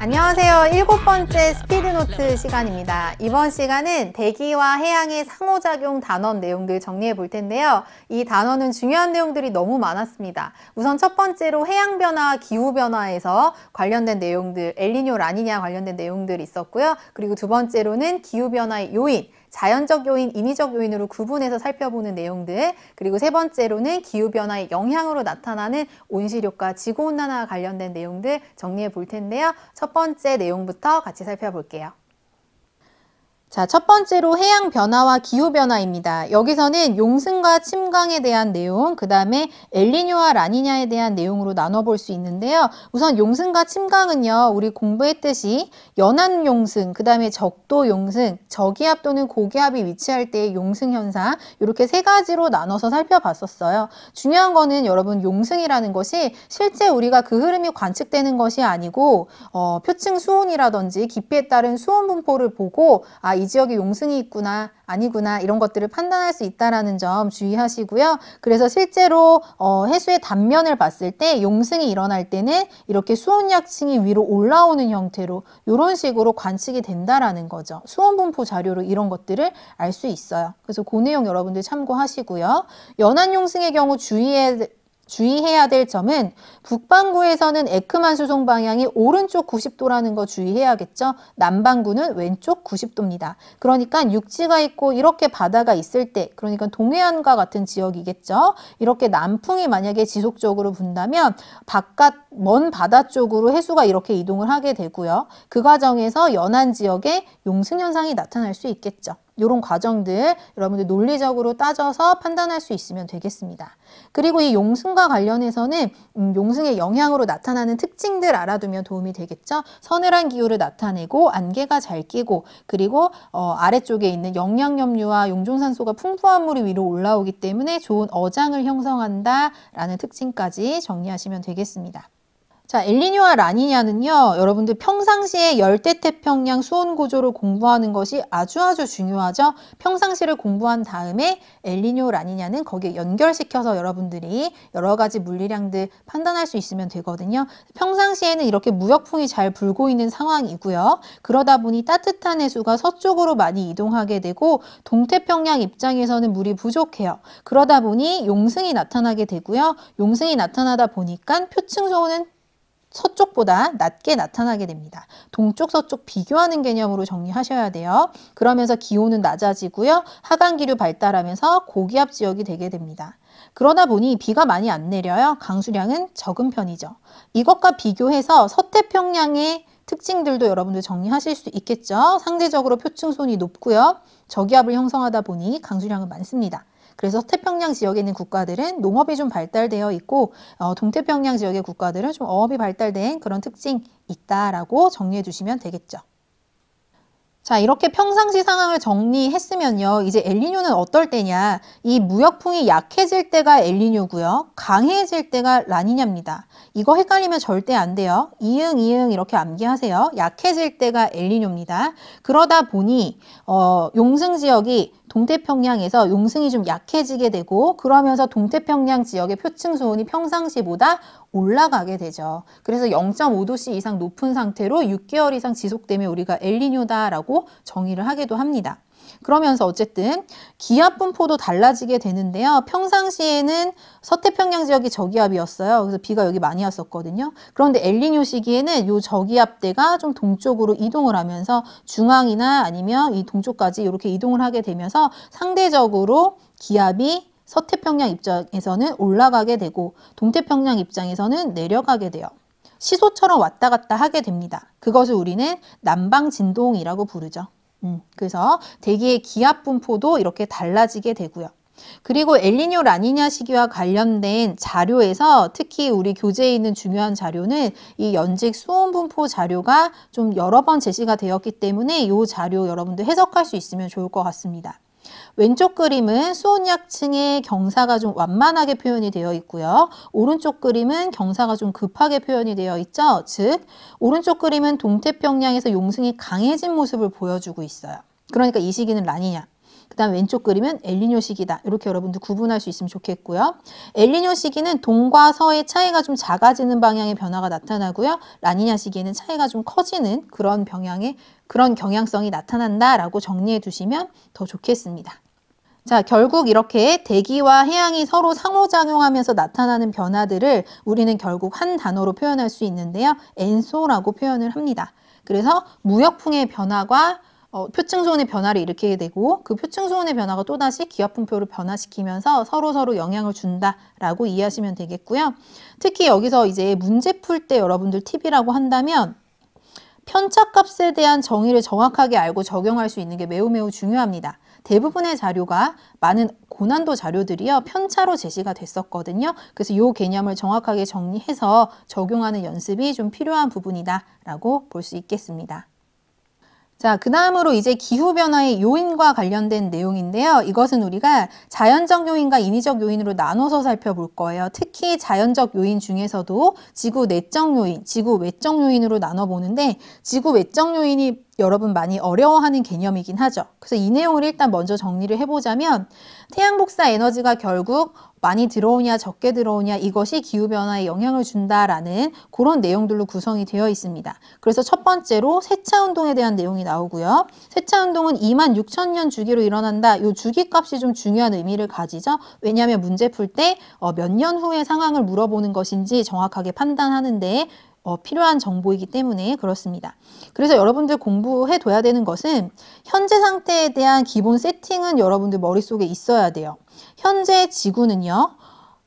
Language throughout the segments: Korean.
안녕하세요. 일곱 번째 스피드노트 시간입니다. 이번 시간은 대기와 해양의 상호작용 단원 내용들 정리해 볼 텐데요. 이단원은 중요한 내용들이 너무 많았습니다. 우선 첫 번째로 해양변화, 기후변화에서 관련된 내용들, 엘리뇨 라니냐 관련된 내용들이 있었고요. 그리고 두 번째로는 기후변화의 요인, 자연적 요인, 인위적 요인으로 구분해서 살펴보는 내용들, 그리고 세 번째로는 기후변화의 영향으로 나타나는 온실효과, 지구온난화와 관련된 내용들 정리해 볼 텐데요. 첫 번째 내용부터 같이 살펴볼게요. 자, 첫 번째로 해양 변화와 기후 변화입니다. 여기서는 용승과 침강에 대한 내용, 그다음에 엘니뇨와 라니냐에 대한 내용으로 나눠 볼 수 있는데요. 우선 용승과 침강은요. 우리 공부했듯이 연안 용승, 그다음에 적도 용승, 저기압 또는 고기압이 위치할 때의 용승 현상 이렇게 세 가지로 나눠서 살펴봤었어요. 중요한 거는 여러분 용승이라는 것이 실제 우리가 그 흐름이 관측되는 것이 아니고 어, 표층 수온이라든지 깊이에 따른 수온 분포를 보고 아, 이 지역에 용승이 있구나 아니구나 이런 것들을 판단할 수 있다라는 점 주의하시고요. 그래서 실제로 어, 해수의 단면을 봤을 때 용승이 일어날 때는 이렇게 수온약층이 위로 올라오는 형태로 이런 식으로 관측이 된다라는 거죠. 수온분포 자료로 이런 것들을 알 수 있어요. 그래서 그 내용 여러분들 참고하시고요. 연안 용승의 경우 주의해 주의해야 될 점은 북반구에서는 에크만 수송 방향이 오른쪽 90도라는 거 주의해야겠죠. 남반구는 왼쪽 90도입니다. 그러니까 육지가 있고 이렇게 바다가 있을 때 그러니까 동해안과 같은 지역이겠죠. 이렇게 남풍이 만약에 지속적으로 분다면 바깥 먼 바다 쪽으로 해수가 이렇게 이동을 하게 되고요. 그 과정에서 연안 지역에 용승 현상이 나타날 수 있겠죠. 이런 과정들 여러분들 논리적으로 따져서 판단할 수 있으면 되겠습니다. 그리고 이 용승과 관련해서는 음, 용승의 영향으로 나타나는 특징들 알아두면 도움이 되겠죠. 서늘한 기후를 나타내고 안개가 잘 끼고 그리고 어, 아래쪽에 있는 영양염류와 용종산소가 풍부한 물이 위로 올라오기 때문에 좋은 어장을 형성한다라는 특징까지 정리하시면 되겠습니다. 자, 엘리뇨와 라니냐는요, 여러분들 평상시에 열대 태평양 수온 구조를 공부하는 것이 아주 아주 중요하죠. 평상시를 공부한 다음에 엘리뇨, 라니냐는 거기에 연결시켜서 여러분들이 여러 가지 물리량들 판단할 수 있으면 되거든요. 평상시에는 이렇게 무역풍이 잘 불고 있는 상황이고요. 그러다 보니 따뜻한 해수가 서쪽으로 많이 이동하게 되고 동태평양 입장에서는 물이 부족해요. 그러다 보니 용승이 나타나게 되고요. 용승이 나타나다 보니까 표층 소우는 서쪽보다 낮게 나타나게 됩니다. 동쪽 서쪽 비교하는 개념으로 정리하셔야 돼요. 그러면서 기온은 낮아지고요. 하강기류 발달하면서 고기압 지역이 되게 됩니다. 그러다 보니 비가 많이 안 내려요. 강수량은 적은 편이죠. 이것과 비교해서 서태평양의 특징들도 여러분들 정리하실 수 있겠죠. 상대적으로 표층손이 높고요. 저기압을 형성하다 보니 강수량은 많습니다. 그래서 태평양 지역에 있는 국가들은 농업이 좀 발달되어 있고 어, 동태평양 지역의 국가들은 좀 어업이 발달된 그런 특징이 있다라고 정리해 주시면 되겠죠. 자 이렇게 평상시 상황을 정리했으면요 이제 엘리뇨는 어떨 때냐 이 무역풍이 약해질 때가 엘리뇨고요 강해질 때가 라니냐입니다 이거 헷갈리면 절대 안 돼요 이응 이응 이렇게 암기하세요 약해질 때가 엘리뇨입니다 그러다 보니 어, 용승 지역이 동태평양에서 용승이 좀 약해지게 되고 그러면서 동태평양 지역의 표층 수온이 평상시보다 올라가게 되죠. 그래서 0.5도씨 이상 높은 상태로 6개월 이상 지속되면 우리가 엘니뇨다라고 정의를 하기도 합니다. 그러면서 어쨌든 기압 분포도 달라지게 되는데요. 평상시에는 서태평양 지역이 저기압이었어요. 그래서 비가 여기 많이 왔었거든요. 그런데 엘리뇨 시기에는 이 저기압대가 좀 동쪽으로 이동을 하면서 중앙이나 아니면 이 동쪽까지 이렇게 이동을 하게 되면서 상대적으로 기압이 서태평양 입장에서는 올라가게 되고 동태평양 입장에서는 내려가게 돼요. 시소처럼 왔다 갔다 하게 됩니다. 그것을 우리는 남방 진동이라고 부르죠. 음, 그래서 대기의 기압 분포도 이렇게 달라지게 되고요. 그리고 엘니뇨 라니냐 시기와 관련된 자료에서 특히 우리 교재에 있는 중요한 자료는 이 연직 수온 분포 자료가 좀 여러 번 제시가 되었기 때문에 이 자료 여러분들 해석할 수 있으면 좋을 것 같습니다. 왼쪽 그림은 수온약층의 경사가 좀 완만하게 표현이 되어 있고요. 오른쪽 그림은 경사가 좀 급하게 표현이 되어 있죠. 즉 오른쪽 그림은 동태평양에서 용승이 강해진 모습을 보여주고 있어요. 그러니까 이 시기는 라니냐, 그 다음 왼쪽 그림은 엘니뇨 시기다. 이렇게 여러분들 구분할 수 있으면 좋겠고요. 엘니뇨 시기는 동과 서의 차이가 좀 작아지는 방향의 변화가 나타나고요. 라니냐 시기에는 차이가 좀 커지는 그런 병향의 그런 경향성이 나타난다라고 정리해 두시면 더 좋겠습니다. 자, 결국 이렇게 대기와 해양이 서로 상호작용하면서 나타나는 변화들을 우리는 결국 한 단어로 표현할 수 있는데요. 엔소라고 표현을 합니다. 그래서 무역풍의 변화와 어, 표층원의 변화를 일으키게 되고 그표층원의 변화가 또다시 기압분포를 변화시키면서 서로서로 서로 영향을 준다라고 이해하시면 되겠고요. 특히 여기서 이제 문제 풀 때 여러분들 팁이라고 한다면 편차값에 대한 정의를 정확하게 알고 적용할 수 있는 게 매우 매우 중요합니다. 대부분의 자료가 많은 고난도 자료들이요 편차로 제시가 됐었거든요. 그래서 요 개념을 정확하게 정리해서 적용하는 연습이 좀 필요한 부분이다라고 볼 수 있겠습니다. 자, 그 다음으로 이제 기후변화의 요인과 관련된 내용인데요. 이것은 우리가 자연적 요인과 인위적 요인으로 나눠서 살펴볼 거예요. 특히 자연적 요인 중에서도 지구 내적 요인, 지구 외적 요인으로 나눠보는데 지구 외적 요인이 여러분 많이 어려워하는 개념이긴 하죠. 그래서 이 내용을 일단 먼저 정리를 해보자면 태양 복사 에너지가 결국 많이 들어오냐 적게 들어오냐 이것이 기후변화에 영향을 준다라는 그런 내용들로 구성이 되어 있습니다. 그래서 첫 번째로 세차운동에 대한 내용이 나오고요. 세차운동은 2만 6천 년 주기로 일어난다. 이 주기값이 좀 중요한 의미를 가지죠. 왜냐하면 문제 풀 때 몇년 어, 후의 상황을 물어보는 것인지 정확하게 판단하는데 어, 필요한 정보이기 때문에 그렇습니다. 그래서 여러분들 공부해둬야 되는 것은 현재 상태에 대한 기본 세팅은 여러분들 머릿속에 있어야 돼요. 현재 지구는요,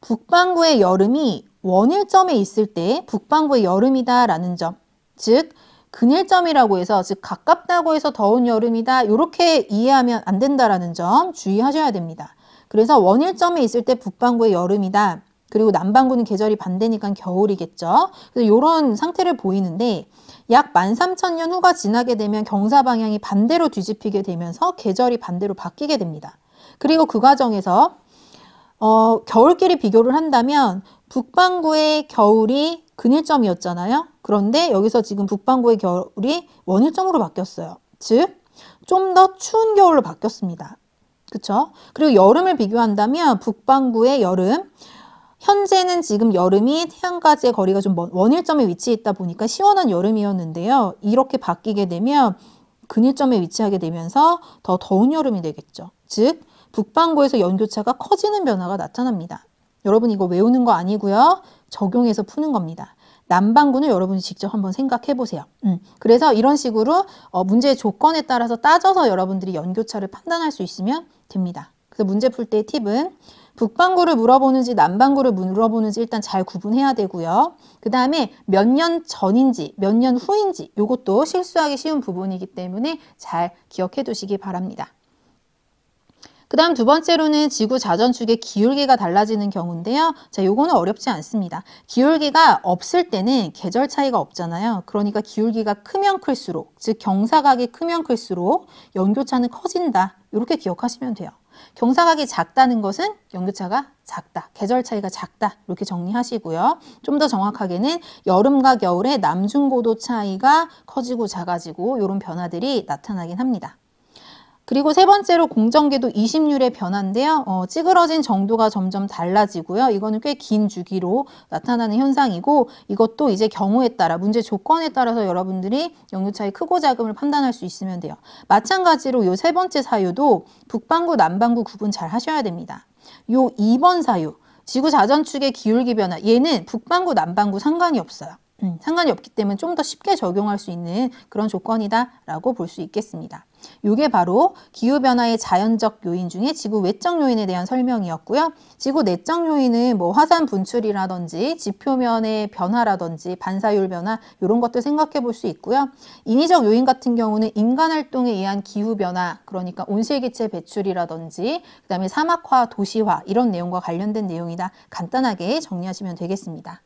북반구의 여름이 원일점에 있을 때 북반구의 여름이다라는 점, 즉 근일점이라고 해서 즉 가깝다고 해서 더운 여름이다 이렇게 이해하면 안 된다라는 점 주의하셔야 됩니다. 그래서 원일점에 있을 때 북반구의 여름이다. 그리고 남반구는 계절이 반대니까 겨울이겠죠. 그래서 이런 상태를 보이는데 약 13,000년 후가 지나게 되면 경사 방향이 반대로 뒤집히게 되면서 계절이 반대로 바뀌게 됩니다. 그리고 그 과정에서 어, 겨울끼리 비교를 한다면 북반구의 겨울이 근일점이었잖아요. 그런데 여기서 지금 북반구의 겨울이 원일점으로 바뀌었어요. 즉, 좀 더 추운 겨울로 바뀌었습니다. 그렇죠 그리고 여름을 비교한다면 북반구의 여름, 현재는 지금 여름이 태양까지의 거리가 좀 원일점에 위치해 있다 보니까 시원한 여름이었는데요. 이렇게 바뀌게 되면 근일점에 위치하게 되면서 더 더운 여름이 되겠죠. 즉, 북반구에서 연교차가 커지는 변화가 나타납니다. 여러분 이거 외우는 거 아니고요. 적용해서 푸는 겁니다. 남반구는 여러분이 직접 한번 생각해 보세요. 음, 그래서 이런 식으로 어, 문제의 조건에 따라서 따져서 여러분들이 연교차를 판단할 수 있으면 됩니다. 그래서 문제 풀 때의 팁은 북반구를 물어보는지 남반구를 물어보는지 일단 잘 구분해야 되고요. 그 다음에 몇 년 전인지 몇 년 후인지 이것도 실수하기 쉬운 부분이기 때문에 잘 기억해 두시기 바랍니다. 그 다음 두 번째로는 지구 자전축의 기울기가 달라지는 경우인데요. 자, 요거는 어렵지 않습니다. 기울기가 없을 때는 계절 차이가 없잖아요. 그러니까 기울기가 크면 클수록, 즉 경사각이 크면 클수록 연교차는 커진다. 이렇게 기억하시면 돼요. 경사각이 작다는 것은 연교차가 작다, 계절 차이가 작다 이렇게 정리하시고요. 좀 더 정확하게는 여름과 겨울의 남중고도 차이가 커지고 작아지고 이런 변화들이 나타나긴 합니다. 그리고 세 번째로 공정계도 20률의 변화인데요. 어, 찌그러진 정도가 점점 달라지고요. 이거는 꽤 긴 주기로 나타나는 현상이고 이것도 이제 경우에 따라 문제 조건에 따라서 여러분들이 영유차의 크고 작음을 판단할 수 있으면 돼요. 마찬가지로 이 세 번째 사유도 북반구 남반구 구분 잘 하셔야 됩니다. 요 2번 사유 지구 자전축의 기울기 변화 얘는 북반구 남반구 상관이 없어요. 음, 상관이 없기 때문에 좀 더 쉽게 적용할 수 있는 그런 조건이다라고 볼 수 있겠습니다. 이게 바로 기후변화의 자연적 요인 중에 지구 외적 요인에 대한 설명이었고요. 지구 내적 요인은 뭐 화산 분출이라든지 지표면의 변화라든지 반사율 변화 이런 것도 생각해 볼 수 있고요. 인위적 요인 같은 경우는 인간 활동에 의한 기후변화 그러니까 온실기체 배출이라든지 그다음에 사막화, 도시화 이런 내용과 관련된 내용이다. 간단하게 정리하시면 되겠습니다.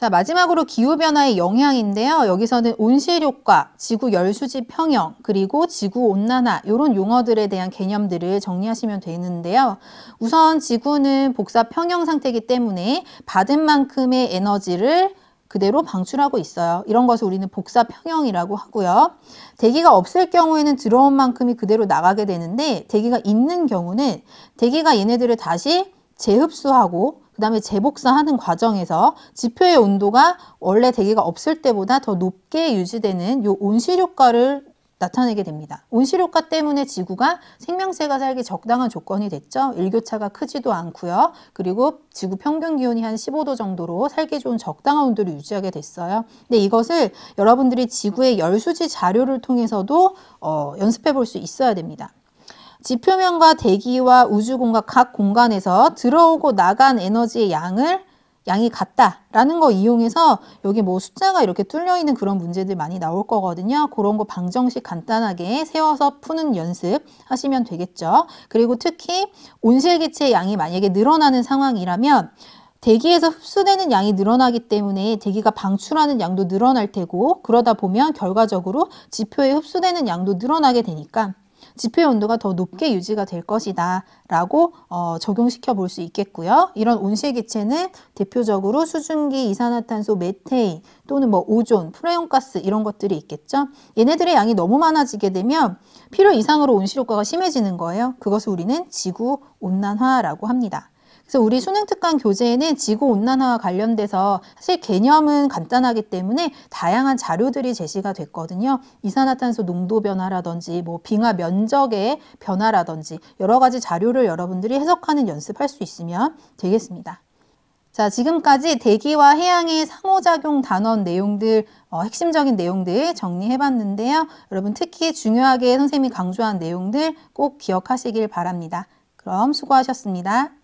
자, 마지막으로 기후변화의 영향인데요. 여기서는 온실효과, 지구 열수지 평형, 그리고 지구온난화, 이런 용어들에 대한 개념들을 정리하시면 되는데요. 우선 지구는 복사 평형 상태이기 때문에 받은 만큼의 에너지를 그대로 방출하고 있어요. 이런 것을 우리는 복사 평형이라고 하고요. 대기가 없을 경우에는 들어온 만큼이 그대로 나가게 되는데 대기가 있는 경우는 대기가 얘네들을 다시 재흡수하고 그 다음에 재복사하는 과정에서 지표의 온도가 원래 대기가 없을 때보다 더 높게 유지되는 요 온실 효과를 나타내게 됩니다. 온실 효과 때문에 지구가 생명체가 살기 적당한 조건이 됐죠. 일교차가 크지도 않고요. 그리고 지구 평균 기온이 한 15도 정도로 살기 좋은 적당한 온도를 유지하게 됐어요. 근데 이것을 여러분들이 지구의 열수지 자료를 통해서도 어, 연습해 볼 수 있어야 됩니다. 지표면과 대기와 우주공간 각 공간에서 들어오고 나간 에너지의 양을 양이 같다라는 거 이용해서 여기 뭐 숫자가 이렇게 뚫려 있는 그런 문제들 많이 나올 거거든요. 그런 거 방정식 간단하게 세워서 푸는 연습 하시면 되겠죠. 그리고 특히 온실기체의 양이 만약에 늘어나는 상황이라면 대기에서 흡수되는 양이 늘어나기 때문에 대기가 방출하는 양도 늘어날 테고 그러다 보면 결과적으로 지표에 흡수되는 양도 늘어나게 되니까 지표의 온도가 더 높게 유지가 될 것이다 라고 어, 적용시켜 볼 수 있겠고요. 이런 온실 기체는 대표적으로 수증기, 이산화탄소, 메테인 또는 뭐 오존, 프레온가스 이런 것들이 있겠죠. 얘네들의 양이 너무 많아지게 되면 필요 이상으로 온실 효과가 심해지는 거예요. 그것을 우리는 지구 온난화라고 합니다. 그래서 우리 수능 특강 교재에는 지구 온난화와 관련돼서 사실 개념은 간단하기 때문에 다양한 자료들이 제시가 됐거든요. 이산화탄소 농도 변화라든지 뭐 빙하 면적의 변화라든지 여러 가지 자료를 여러분들이 해석하는 연습할 수 있으면 되겠습니다. 자, 지금까지 대기와 해양의 상호작용 단원 내용들, 어, 핵심적인 내용들 정리해봤는데요. 여러분 특히 중요하게 선생님이 강조한 내용들 꼭 기억하시길 바랍니다. 그럼 수고하셨습니다.